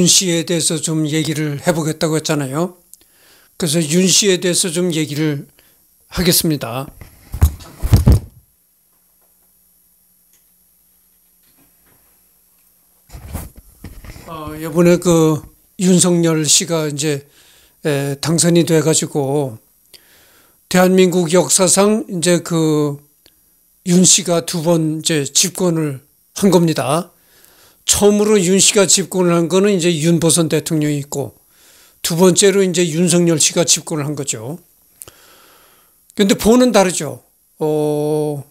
윤 씨에 대해서 좀 얘기를 해보겠다고 했잖아요. 그래서 윤 씨에 대해서 좀 얘기를 하겠습니다. 어, 이번에 그 윤석열 씨가 이제 에, 당선이 돼가지고 대한민국 역사상 이제 그윤 씨가 두 번 이제 집권을 한 겁니다. 처음으로 윤 씨가 집권을 한 거는 이제 윤보선 대통령이 있고 두 번째로 이제 윤석열 씨가 집권을 한 거죠. 근데 보는 다르죠. 어,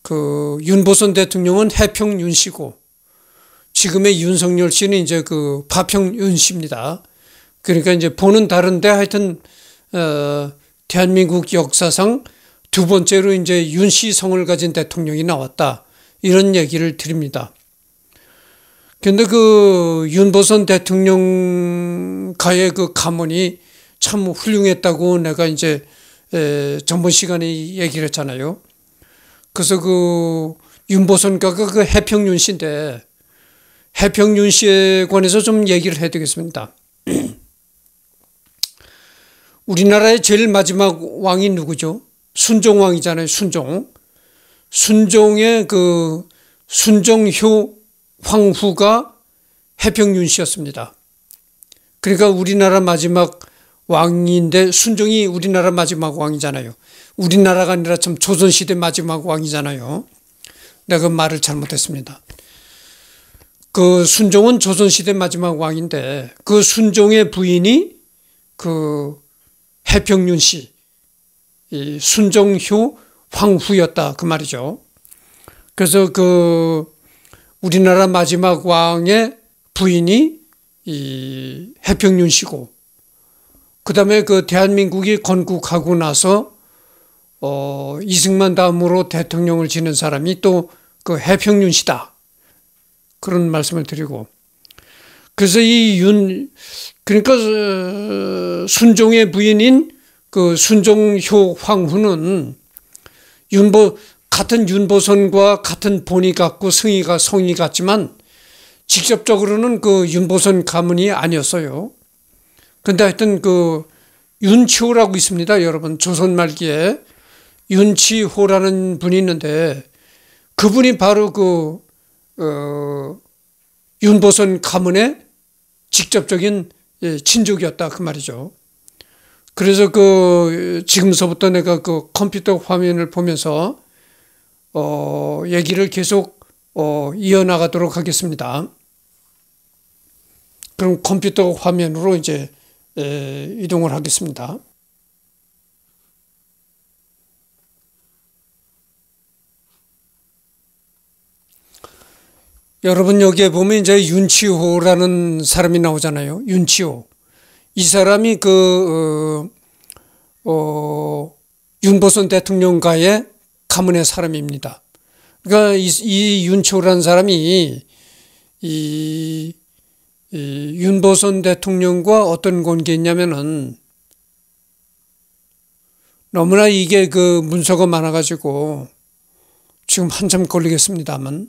그 윤보선 대통령은 해평 윤 씨고 지금의 윤석열 씨는 이제 그 파평 윤 씨입니다. 그러니까 이제 보는 다른데 하여튼 어, 대한민국 역사상 두 번째로 이제 윤씨 성을 가진 대통령이 나왔다. 이런 얘기를 드립니다. 근데 그 윤보선 대통령가의 그 가문이 참 훌륭했다고 내가 이제 에, 전번 시간에 얘기를 했잖아요. 그래서 그 윤보선가가 그, 그 해평윤 씨인데 해평윤 씨에 관해서 좀 얘기를 해드리겠습니다 우리나라의 제일 마지막 왕이 누구죠? 순종왕이잖아요. 순종. 순종의 그 순종효 황후가 해평윤 씨였습니다. 그러니까 우리나라 마지막 왕인데 순종이 우리나라 마지막 왕이잖아요. 우리나라가 아니라 참 조선시대 마지막 왕이잖아요. 내가 말을 잘못했습니다. 그 순종은 조선시대 마지막 왕인데 그 순종의 부인이 그 해평윤 씨, 이 순종효 황후였다 그 말이죠. 그래서 그 우리나라 마지막 왕의 부인이 이 해평윤 씨고 그다음에 그 대한민국이 건국하고 나서 어 이승만 다음으로 대통령을 지낸 사람이 또 그 해평윤 씨다. 그런 말씀을 드리고 그래서 이 윤 그러니까 어, 순종의 부인인 그 순종효 황후는 윤보 같은 윤보선과 같은 본이 같고 성의가 성이 같지만 직접적으로는 그 윤보선 가문이 아니었어요. 근데 하여튼 그 윤치호라고 있습니다. 여러분 조선 말기에 윤치호라는 분이 있는데 그분이 바로 그 어, 윤보선 가문의 직접적인 예, 친족이었다 그 말이죠. 그래서 그 지금서부터 내가 그 컴퓨터 화면을 보면서 어, 얘기를 계속 어, 이어나가도록 하겠습니다. 그럼 컴퓨터 화면으로 이제 에, 이동을 하겠습니다. 여러분 여기에 보면 이제 윤치호라는 사람이 나오잖아요. 윤치호. 이 사람이 그 어, 어, 윤보선 대통령과의 가문의 사람입니다. 그러니까 이, 이 윤초라는 사람이 이, 이 윤보선 대통령과 어떤 관계냐면은 너무나 이게 그 문서가 많아가지고 지금 한참 걸리겠습니다만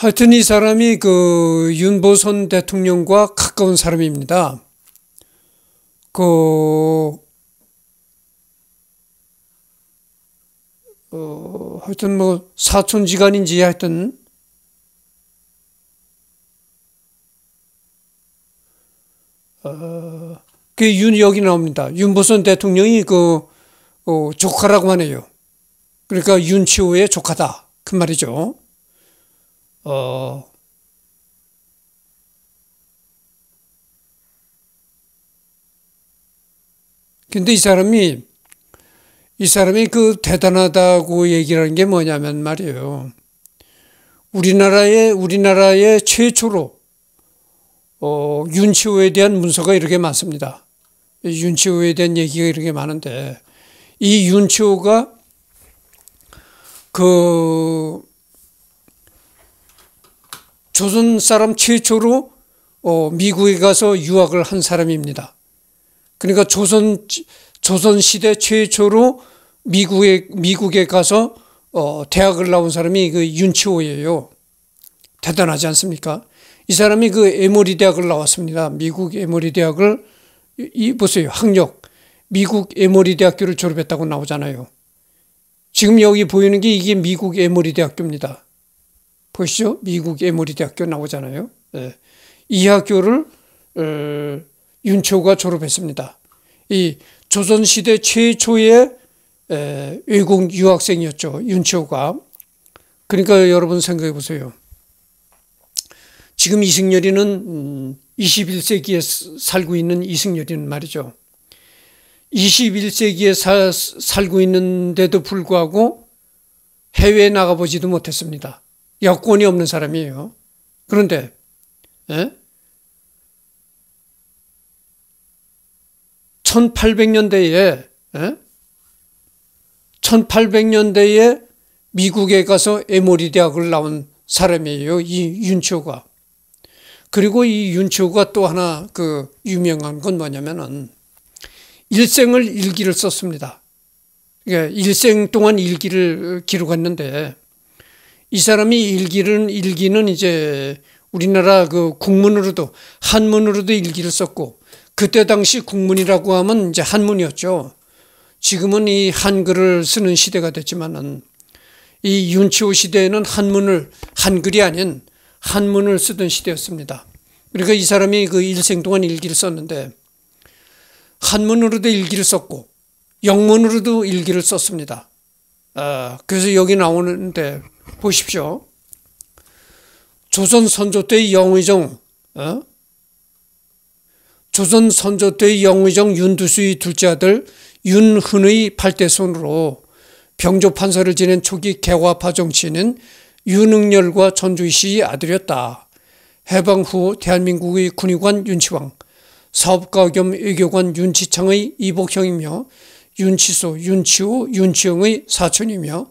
하여튼 이 사람이 그 윤보선 대통령과 가까운 사람입니다. 그, 어, 하여튼 뭐 사촌지간인지 하여튼 어, 그윤 여기 나옵니다. 윤보선 대통령이 그 어, 조카라고하네요 그러니까 윤치호의 조카다 그 말이죠. 어, 근데 이 사람이 이 사람이 그 대단하다고 얘기를 하는 게 뭐냐면 말이에요. 우리나라의 우리나라의 최초로 어, 윤치호에 대한 문서가 이렇게 많습니다. 윤치호에 대한 얘기가 이렇게 많은데 이 윤치호가 그 조선 사람 최초로 어, 미국에 가서 유학을 한 사람입니다. 그러니까 조선 조선 시대 최초로 미국에 미국에 가서 어, 대학을 나온 사람이 그 윤치호예요. 대단하지 않습니까? 이 사람이 그 에머리 대학을 나왔습니다. 미국 에머리 대학을 이, 이 보세요 학력 미국 에머리 대학교를 졸업했다고 나오잖아요. 지금 여기 보이는 게 이게 미국 에머리 대학교입니다. 보시죠. 미국 에머리 대학교 나오잖아요. 예. 이 학교를 어, 윤초가 졸업했습니다. 이 조선시대 최초의 에, 외국 유학생이었죠. 윤초가 그러니까 여러분 생각해 보세요. 지금 이승열이는 음, 21세기에 살고 있는 이승열이는 말이죠. 21세기에 사, 살고 있는데도 불구하고 해외에 나가보지도 못했습니다. 여권이 없는 사람이에요. 그런데 에? 예? 1800년대에 에? 예? 1800년대에 미국에 가서 에모리 대학을 나온 사람이에요. 이 윤초가. 그리고 이 윤초가 또 하나 그 유명한 건 뭐냐면은 일생을 일기를 썼습니다. 그 일생 동안 일기를 기록했는데 이 사람이 일기를 일기는 이제 우리나라 그 국문으로도 한문으로도 일기를 썼고 그때 당시 국문이라고 하면 이제 한문이었죠. 지금은 이 한글을 쓰는 시대가 됐지만은 이 윤치호 시대에는 한문을 한글이 아닌 한문을 쓰던 시대였습니다. 그러니까 이 사람이 그 일생 동안 일기를 썼는데 한문으로도 일기를 썼고 영문으로도 일기를 썼습니다. 아, 그래서 여기 나오는데 보십시오. 조선 선조 때의 영의정, 어? 조선 선조 때의 영의정 윤두수의 둘째 아들 윤흔의 팔대손으로 병조판서를 지낸 초기 개화파 정치인은 윤응열과 전주희 씨의 아들이었다. 해방 후 대한민국의 군의관 윤치왕, 사업가 겸 외교관 윤치창의 이복형이며 윤치소, 윤치호, 윤치영의 사촌이며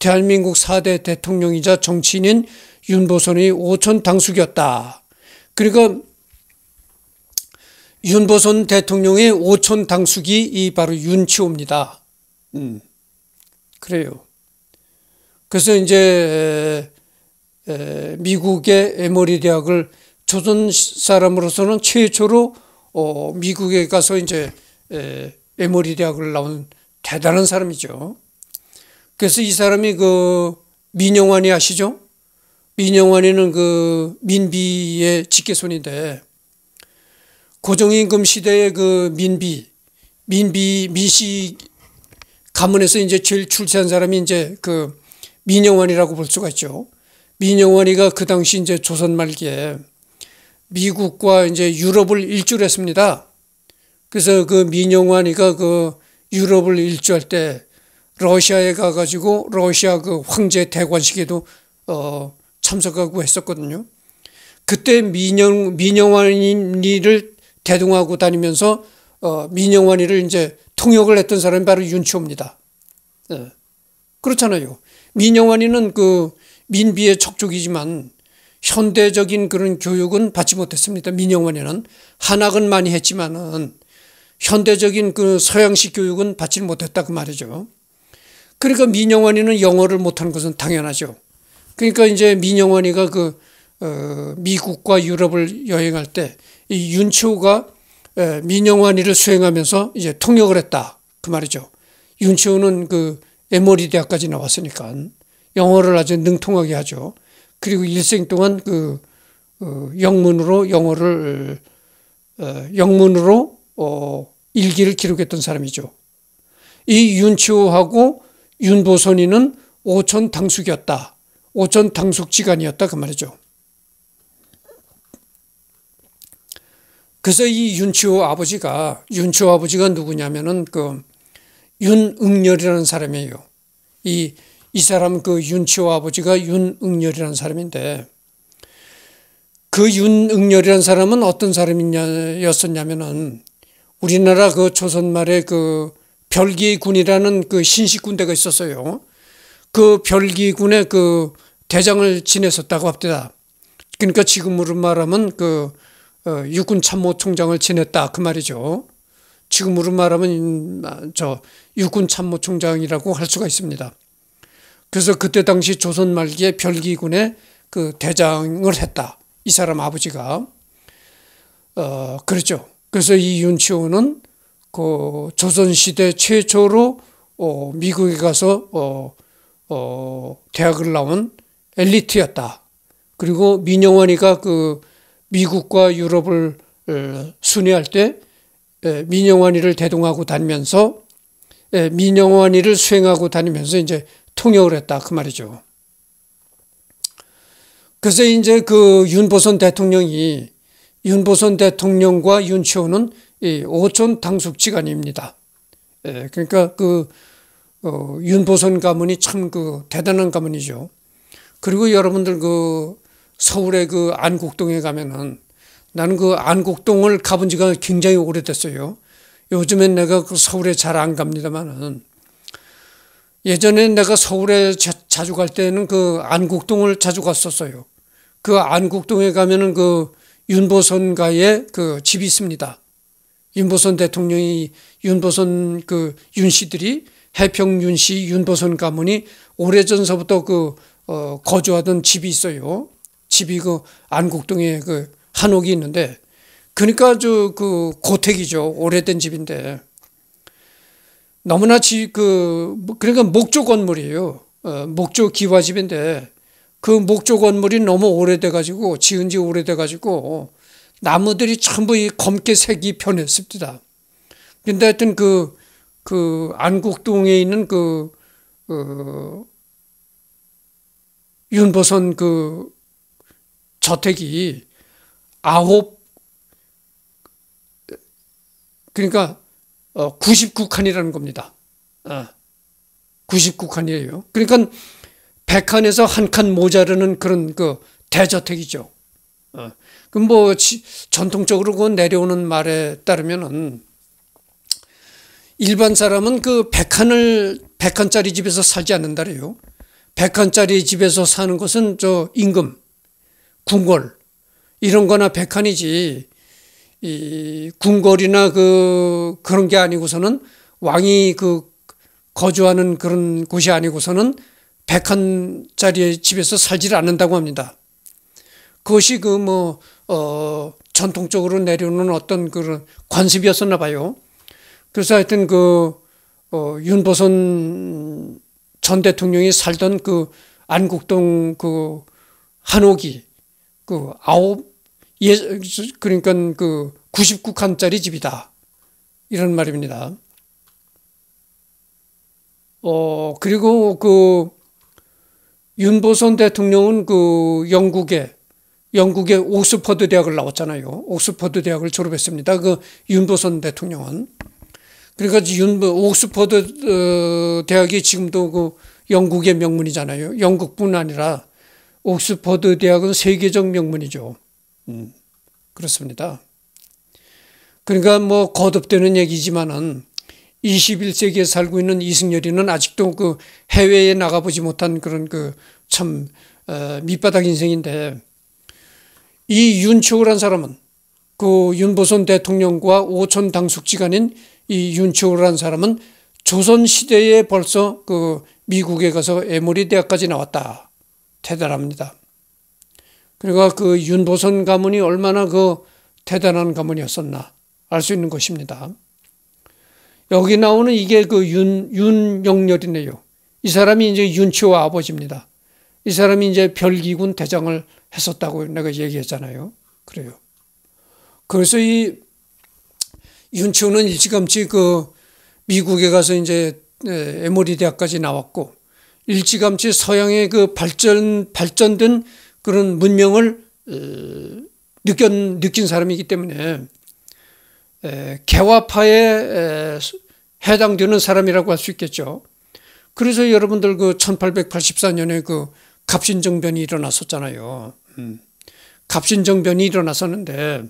대한민국 4대 대통령이자 정치인인 윤보선이 5천 당숙이었다. 그리고 윤보선 대통령의 오천 당숙이 이 바로 윤치호입니다. 음, 그래요. 그래서 이제 미국의 에머리 대학을 조선 사람으로서는 최초로 어, 미국에 가서 이제 에머리 대학을 나온 대단한 사람이죠. 그래서 이 사람이 그 민영환이 아시죠? 민영환이는 그 민비의 직계손인데 고종임금 시대의 그 민비, 민비 민씨 가문에서 이제 제일 출세한 사람이 이제 그 민영환이라고 볼 수가 있죠. 민영환이가 그 당시 이제 조선 말기에 미국과 이제 유럽을 일주를 했습니다. 그래서 그 민영환이가 그 유럽을 일주할 때 러시아에 가가지고 러시아 그 황제 대관식에도 어, 참석하고 했었거든요. 그때 민영 민영환이를 대동하고 다니면서 어, 민영환이를 이제 통역을 했던 사람이 바로 윤치호입니다. 예. 그렇잖아요. 민영환이는 그 민비의 척족이지만 현대적인 그런 교육은 받지 못했습니다. 민영환이는 한학은 많이 했지만은 현대적인 그 서양식 교육은 받지 못했다 그 말이죠. 그러니까 민영환이는 영어를 못하는 것은 당연하죠. 그러니까 이제 민영환이가그 어, 미국과 유럽을 여행할 때 이 윤치호가 에, 민영환이를 수행하면서 이제 통역을 했다 그 말이죠. 윤치호는 그에머리 대학까지 나왔으니까 영어를 아주 능통하게 하죠. 그리고 일생 동안 그 어, 영문으로 영어를 어, 영문으로 어, 일기를 기록했던 사람이죠. 이 윤치호하고 윤보선이는 오천 당숙이었다. 오천 당숙지간이었다 그 말이죠. 그래서 이 윤치호 아버지가 윤치호 아버지가 누구냐면은 그 윤응열이라는 사람이에요. 이 이 사람 그 윤치호 아버지가 윤응열이라는 사람인데 그 윤응열이라는 사람은 어떤 사람이었었냐면은 우리나라 그 조선 말에 그 별기군이라는 그 신식 군대가 있었어요. 그 별기군의 그 대장을 지냈었다고 합니다. 그러니까 지금으로 말하면 그 어, 육군 참모총장을 지냈다 그 말이죠. 지금으로 말하면 아, 저 육군 참모총장이라고 할 수가 있습니다. 그래서 그때 당시 조선 말기에 별기군의 그 대장을 했다. 이 사람 아버지가 어 그렇죠. 그래서 이 윤치호는 그 조선시대 최초로 어, 미국에 가서 어, 어, 대학을 나온 엘리트였다. 그리고 민영원이가그 미국과 유럽을 어, 순회할 때 민영환이를 대동하고 다니면서 민영환이를 수행하고 다니면서 이제 통역을 했다 그 말이죠. 그래서 이제 그 윤보선 대통령이 윤보선 대통령과 윤치호는 이 오촌 당숙지간입니다. 예, 그러니까 그 어, 윤보선 가문이 참 그 대단한 가문이죠. 그리고 여러분들 그 서울의 그 안국동에 가면은 나는 그 안국동을 가본 지가 굉장히 오래됐어요. 요즘엔 내가 그 서울에 잘 안 갑니다만은 예전에 내가 서울에 자, 자주 갈 때는 그 안국동을 자주 갔었어요. 그 안국동에 가면은 그 윤보선가의 그 집이 있습니다. 윤보선 대통령이 윤보선 그 윤씨들이 해평 윤씨 윤보선 가문이 오래전서부터 그 어, 거주하던 집이 있어요. 집이 그 안국동에 그 한옥이 있는데 그러니까 저 그 고택이죠. 오래된 집인데 너무나 지그 뭐 그러니까 목조 건물이에요. 어, 목조 기와집인데 그 목조 건물이 너무 오래돼 가지고 지은 지 오래돼 가지고 나무들이 전부 이 검게 색이 변했습니다. 근데 하여튼 그, 그 안국동에 있는 그, 어, 윤보선 그 저택이 아홉, 그러니까 어, 99칸이라는 겁니다. 아, 어, 99칸이에요. 그러니까 100칸에서 한 칸 모자르는 그런 그 대저택이죠. 어. 그뭐 전통적으로 그 내려오는 말에 따르면은 일반 사람은 그 백한을 백한짜리 집에서 살지 않는다래요. 백한짜리 집에서 사는 것은 저 임금, 궁궐 이런 거나 백한이지 이 궁궐이나 그 그런 게 아니고서는 왕이 그 거주하는 그런 곳이 아니고서는 백한짜리 집에서 살지를 않는다고 합니다. 그것이 그 뭐, 어, 전통적으로 내려오는 어떤 그런 관습이었었나 봐요. 그래서 하여튼 그, 어, 윤보선 전 대통령이 살던 그 안국동 그 한옥이 그 아홉, 예, 그러니까 그 99칸짜리 집이다. 이런 말입니다. 어, 그리고 그 윤보선 대통령은 그 영국에 영국의 옥스퍼드 대학을 나왔잖아요. 옥스퍼드 대학을 졸업했습니다. 그 윤보선 대통령은. 그러니까 윤보 옥스퍼드 어, 대학이 지금도 그 영국의 명문이잖아요. 영국뿐 아니라 옥스퍼드 대학은 세계적 명문이죠. 음, 그렇습니다. 그러니까 뭐 거듭되는 얘기지만은 21세기에 살고 있는 이승열이는 아직도 그 해외에 나가보지 못한 그런 그참 어, 밑바닥 인생인데 이 윤치호란 사람은 그 윤보선 대통령과 오천 당숙지간인 이 윤치호란 사람은 조선 시대에 벌써 그 미국에 가서 에모리 대학까지 나왔다. 대단합니다. 그러니까 그 윤보선 가문이 얼마나 그 대단한 가문이었었나 알 수 있는 것입니다. 여기 나오는 이게 그 윤, 윤영렬이네요. 이 사람이 이제 윤치호 아버지입니다. 이 사람이 이제 별기군 대장을 했었다고 내가 얘기했잖아요. 그래요. 그래서 이 윤치호는 일찌감치 그 미국에 가서 이제 에머리 대학까지 나왔고 일찌감치 서양의 그 발전 발전된 그런 문명을 느꼈 느낀 사람이기 때문에 개화파에 해당되는 사람이라고 할 수 있겠죠. 그래서 여러분들 그 1884년에 그 갑신정변이 일어났었잖아요. 음. 갑신정변이 일어났었는데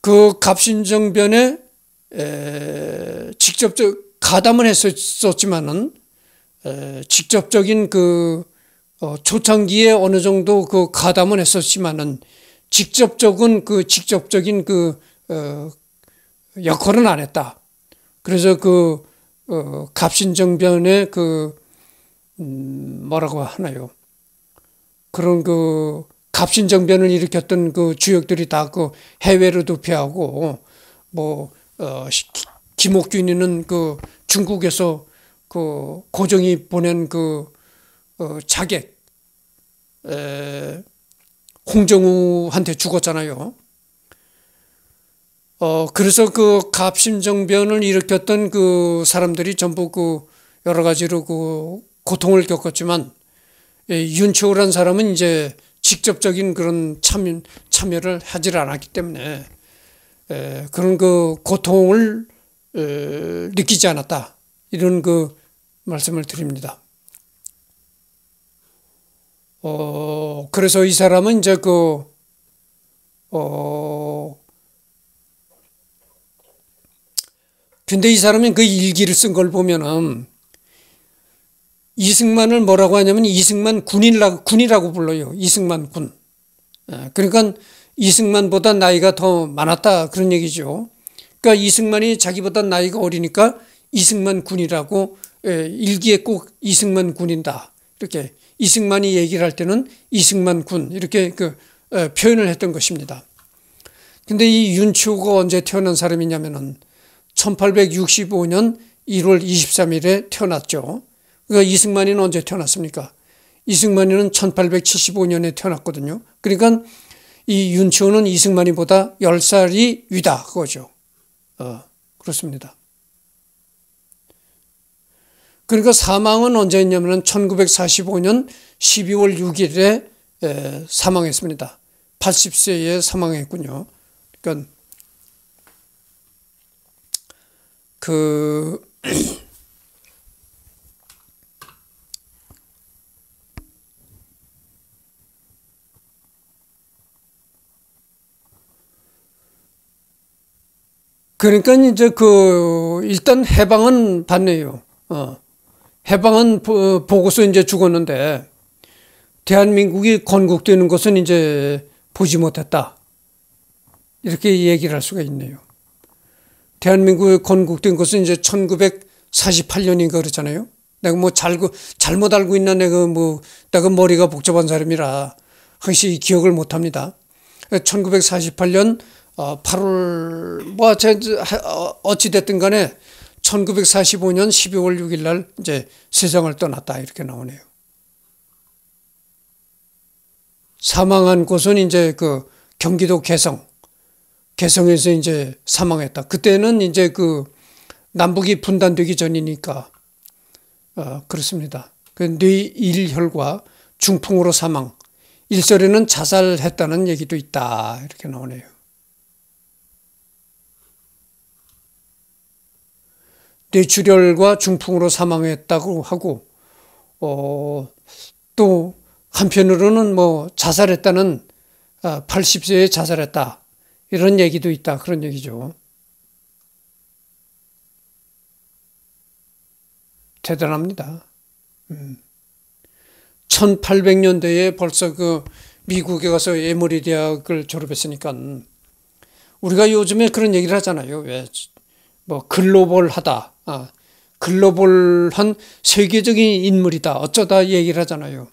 그 갑신정변에 직접적 가담을 했었지만은 직접적인 그 어, 초창기에 어느 정도 그 가담은 했었지만은 직접적인 그 직접적인 그 어, 역할은 안 했다. 그래서 그 어, 갑신정변의 그 음, 뭐라고 하나요? 그런 그 갑신정변을 일으켰던 그 주역들이 다 그 해외로 도피하고 뭐 어, 김옥균이는 그 중국에서 그 고종이 보낸 그 어, 자객 에, 홍정우한테 죽었잖아요. 어 그래서 그 갑신정변을 일으켰던 그 사람들이 전부 그 여러 가지로 그 고통을 겪었지만 예, 윤초우란 사람은 이제 직접적인 그런 참, 참여를 하질 않았기 때문에 에, 예, 그런 그 고통을 에, 예, 느끼지 않았다 이런 그 말씀을 드립니다. 어 그래서 이 사람은 이제 그어 근데 이 사람은 그 일기를 쓴 걸 보면은 이승만을 뭐라고 하냐면 이승만 군이라고, 군이라고 불러요. 이승만 군. 예, 그러니까 이승만보다 나이가 더 많았다 그런 얘기죠. 그러니까 이승만이 자기보다 나이가 어리니까 이승만 군이라고 예, 일기에 꼭 이승만 군인다 이렇게 이승만이 얘기를 할 때는 이승만 군 이렇게 그 예, 표현을 했던 것입니다. 근데 이 윤치호가 언제 태어난 사람이냐면은 1865년 1월 23일에 태어났죠. 그러니까 이승만이는 언제 태어났습니까? 이승만이는 1875년에 태어났거든요. 그러니까 이 윤치호는 이승만이보다 10살이 위다 그거죠. 어, 그렇습니다. 그러니까 사망은 언제 했냐면 1945년 12월 6일에 에, 사망했습니다. 80세에 사망했군요. 그러니까 그 그러니까 이제 그 일단 해방은 받네요. 어. 해방은 보고서 이제 죽었는데 대한민국이 건국되는 것은 이제 보지 못했다. 이렇게 얘기를 할 수가 있네요. 대한민국이 건국된 것은 이제 1948년인가 그렇잖아요. 내가 뭐 잘, 그, 잘못 알고 있나 내가 뭐 내가 머리가 복잡한 사람이라 항시 기억을 못합니다. 1948년 어, 8월 뭐 어, 어찌 됐든 간에 1945년 12월 6일 날 이제 세상을 떠났다 이렇게 나오네요. 사망한 곳은 이제 그 경기도 개성 개성에서 이제 사망했다. 그때는 이제 그 남북이 분단되기 전이니까 어, 그렇습니다. 그 뇌일혈과 중풍으로 사망. 일설에는 자살했다는 얘기도 있다. 이렇게 나오네요. 뇌출혈과 중풍으로 사망했다고 하고 어, 또 한편으로는 뭐 자살했다는 80세에 아, 자살했다 이런 얘기도 있다 그런 얘기죠. 대단합니다. 음. 1800년대에 벌써 그 미국에 가서 에머리 대학을 졸업했으니까 음, 우리가 요즘에 그런 얘기를 하잖아요. 왜 뭐 글로벌하다. 아, 글로벌한 세계적인 인물이다. 어쩌다 얘기를 하잖아요.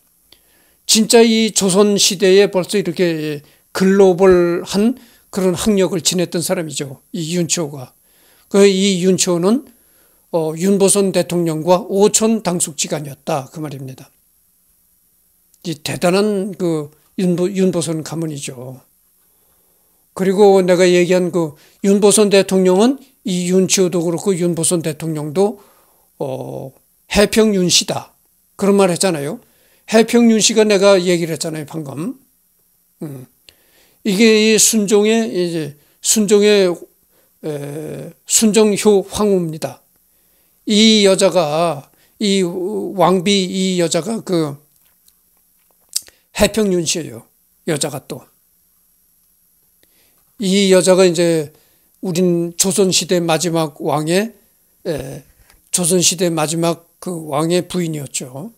진짜 이 조선 시대에 벌써 이렇게 글로벌한 그런 학력을 지냈던 사람이죠. 이 윤초가. 그 이 윤초는 어, 윤보선 대통령과 오촌 당숙지간이었다 그 말입니다. 이 대단한 그 윤보, 윤보선 가문이죠. 그리고 내가 얘기한 그 윤보선 대통령은 이 윤치호도 그렇고 윤보선 대통령도 어, 해평윤 씨다. 그런 말 했잖아요. 해평윤 씨가 내가 얘기를 했잖아요, 방금. 음. 이게 이 순종의, 이제, 순종의, 에, 순종효 황후입니다. 이 여자가, 이 왕비 이 여자가 그 해평윤 씨예요. 여자가 또. 이 여자가 이제 우린 조선시대 마지막 왕의 에, 예, 조선시대 마지막 그 왕의 부인이었죠.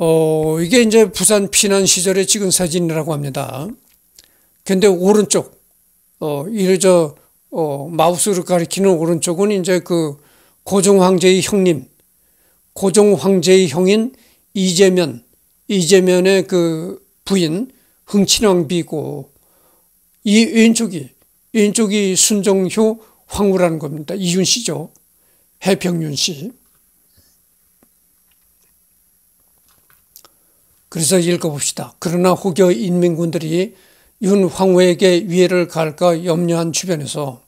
어, 이게 이제 부산 피난 시절에 찍은 사진이라고 합니다. 근데 오른쪽, 어, 이래저, 어, 마우스를 가리키는 오른쪽은 이제 그 고종 황제의 형님, 고종 황제의 형인 이재면, 이재면의 그 부인 흥친왕 비고 이 왼쪽이 왼쪽이 순정효 황후라는 겁니다. 이윤 씨죠. 해평윤 씨. 그래서 읽어봅시다. 그러나 혹여 인민군들이 윤 황후에게 위해를 가할까 염려한 주변에서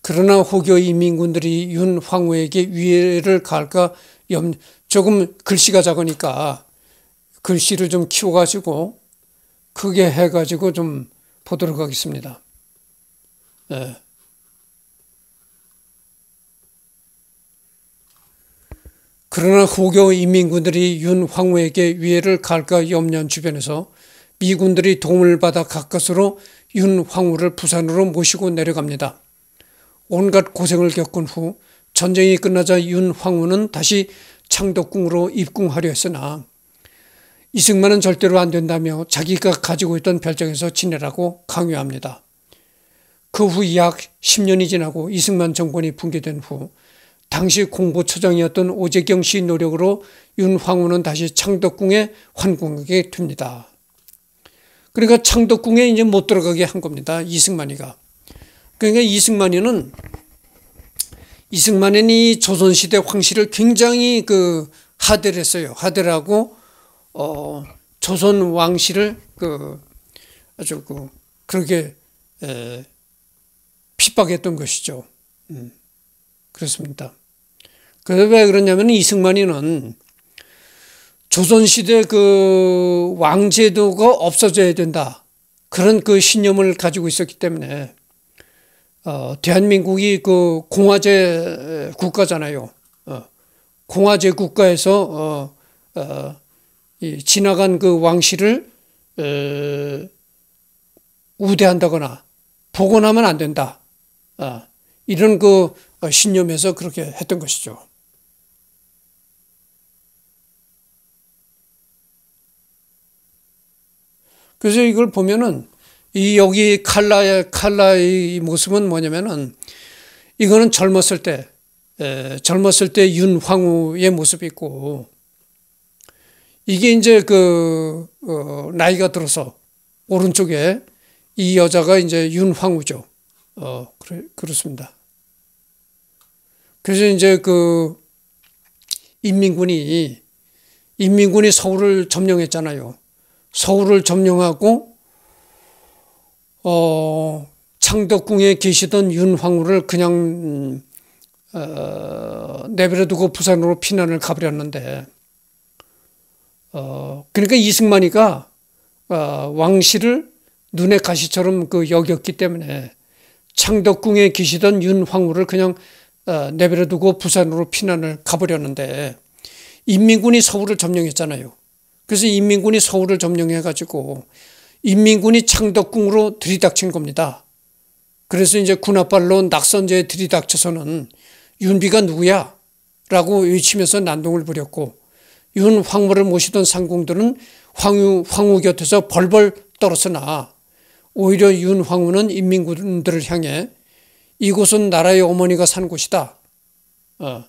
그러나 혹여 인민군들이 윤 황후에게 위해를 가할까 염 조금 글씨가 작으니까 글씨를 좀 키워가지고 크게 해가지고 좀 보도록 하겠습니다. 네. 그러나 후교 인민군들이 윤황후에게 위해를 갈까 염려한 주변에서 미군들이 도움을 받아 가까스로 윤황후를 부산으로 모시고 내려갑니다. 온갖 고생을 겪은 후 전쟁이 끝나자 윤황후는 다시 창덕궁으로 입궁하려 했으나 이승만은 절대로 안 된다며 자기가 가지고 있던 별장에서 지내라고 강요합니다. 그 후 약 10년이 지나고 이승만 정권이 붕괴된 후 당시 공보처장이었던 오재경 씨 노력으로 윤황후는 다시 창덕궁에 환궁하게 됩니다. 그러니까 창덕궁에 이제 못 들어가게 한 겁니다. 이승만이가. 그러니까 이승만이는 이승만이 조선시대 황실을 굉장히 그 하대를 했어요. 하대를 하고 어, 조선 왕실을 그 아주 그 그렇게 에, 핍박했던 것이죠. 음, 그렇습니다. 그래서 왜 그러냐면 이승만이는 조선시대 그 왕제도가 없어져야 된다. 그런 그 신념을 가지고 있었기 때문에, 어, 대한민국이 그 공화제 국가잖아요. 어, 공화제 국가에서, 어, 어 지나간 그 왕실을 어, 우대한다거나 복원하면 안 된다. 아, 이런 그 어, 신념에서 그렇게 했던 것이죠. 그래서 이걸 보면은 이 여기 칼라의 칼라의 모습은 뭐냐면은 이거는 젊었을 때 에, 젊었을 때 윤황후의 모습이 있고 이게 이제 그, 어, 나이가 들어서 오른쪽에 이 여자가 이제 윤황우죠. 어, 그래, 그렇습니다. 그래서 이제 그 인민군이, 인민군이 서울을 점령했잖아요. 서울을 점령하고, 어, 창덕궁에 계시던 윤황후를 그냥 음, 어, 내버려두고 부산으로 피난을 가버렸는데 어, 그러니까 이승만이가 어, 왕실을 눈의 가시처럼 그 여겼기 때문에 창덕궁에 계시던 윤황후를 그냥 어, 내버려두고 부산으로 피난을 가버렸는데 인민군이 서울을 점령했잖아요. 그래서 인민군이 서울을 점령해가지고 인민군이 창덕궁으로 들이닥친 겁니다. 그래서 이제 군합발로 낙선제에 들이닥쳐서는 윤비가 누구야? 라고 외치면서 난동을 부렸고 윤황무를 모시던 상공들은 황후, 황후 곁에서 벌벌 떨었으나 오히려 윤 황후는 인민군들을 향해 이곳은 나라의 어머니가 산 곳이다. 어.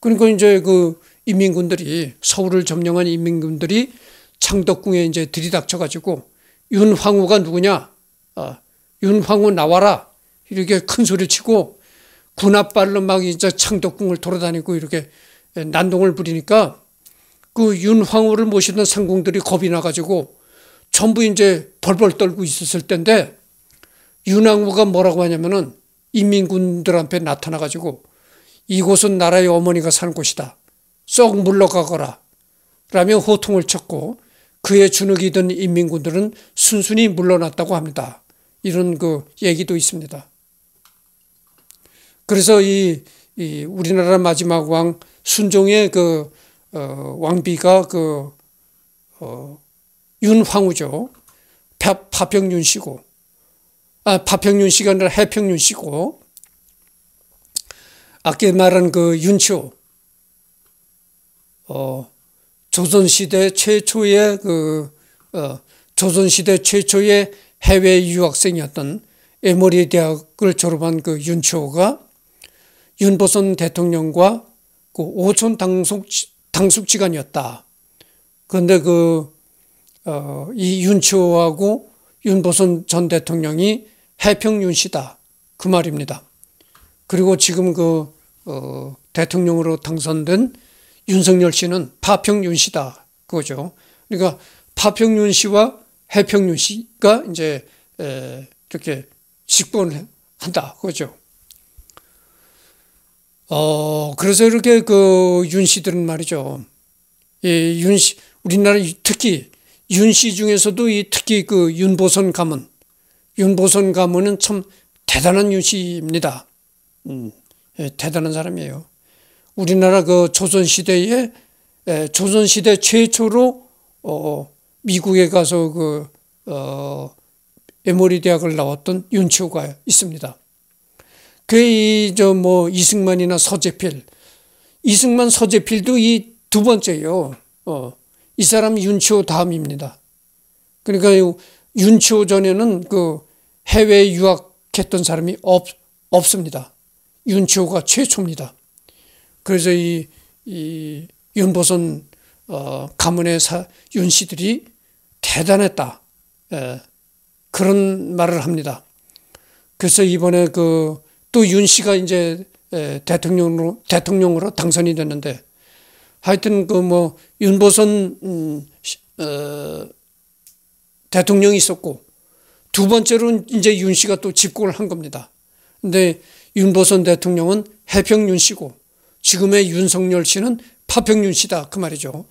그러니까 이제 그 인민군들이 서울을 점령한 인민군들이 창덕궁에 이제 들이닥쳐가지고 윤 황후가 누구냐? 어. 윤 황후 나와라 이렇게 큰 소리 치고 군합발로 막 이제 창덕궁을 돌아다니고 이렇게 난동을 부리니까 그 윤황후를 모시던 상궁들이 겁이 나가지고 전부 이제 벌벌 떨고 있었을 때인데 윤황후가 뭐라고 하냐면은 인민군들 한테 나타나가지고 이곳은 나라의 어머니가 사는 곳이다. 썩 물러가거라. 라며 호통을 쳤고 그의 주눅이던 인민군들은 순순히 물러났다고 합니다. 이런 그 얘기도 있습니다. 그래서 이, 이 우리나라 마지막 왕 순종의 그 어, 왕비가 그 어, 윤황후죠. 파, 파평윤 씨고 아 파평윤 씨가 아니라 해평윤 씨고 아까 말한 그 윤치호 어, 조선시대 최초의 그 어, 조선시대 최초의 해외 유학생이었던 에머리 대학을 졸업한 그 윤치호가 윤보선 대통령과 그 오촌 당속 당숙지간이었다. 그런데 그, 어, 이 윤치호하고 윤보선 전 대통령이 해평윤 씨다. 그 말입니다. 그리고 지금 그, 어, 대통령으로 당선된 윤석열 씨는 파평윤 씨다. 그거죠. 그러니까 파평윤 씨와 해평윤 씨가 이제, 에, 이렇게 직분을 한다. 그거죠. 어, 그래서 이렇게 그윤 씨들은 말이죠. 이윤 씨, 우리나라 특히 윤씨 중에서도 이 특히 그 윤보선 가문, 윤보선 가문은 참 대단한 윤 씨입니다. 음, 예, 대단한 사람이에요. 우리나라 그 조선 시대에 예, 조선 시대 최초로 어, 미국에 가서 그 어, 에머리 대학을 나왔던 윤치호가 있습니다. 그의 저뭐 이승만이나 서재필 이승만 서재필도 이 두 번째요. 어. 이 사람 윤치호 다음입니다. 그러니까 윤치호 전에는 그 해외 유학했던 사람이 없, 없습니다. 윤치호가 최초입니다. 그래서 이, 이 윤보선 어, 가문의 사, 윤 씨들이 대단했다. 예, 그런 말을 합니다. 그래서 이번에 그 또윤 씨가 이제 대통령으로 대통령으로 당선이 됐는데 하여튼 그 뭐 윤보선 음, 어, 대통령이 있었고 두 번째로는 이제 윤 씨가 또 집권을 한 겁니다. 근데 윤보선 대통령은 해평윤 씨고 지금의 윤석열 씨는 파평윤 씨다 그 말이죠.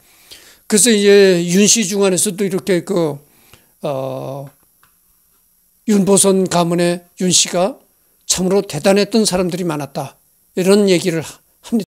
그래서 이제 윤 씨 중안에서도 이렇게 그 어, 윤보선 가문의 윤 씨가 참으로 대단했던 사람들이 많았다. 이런 얘기를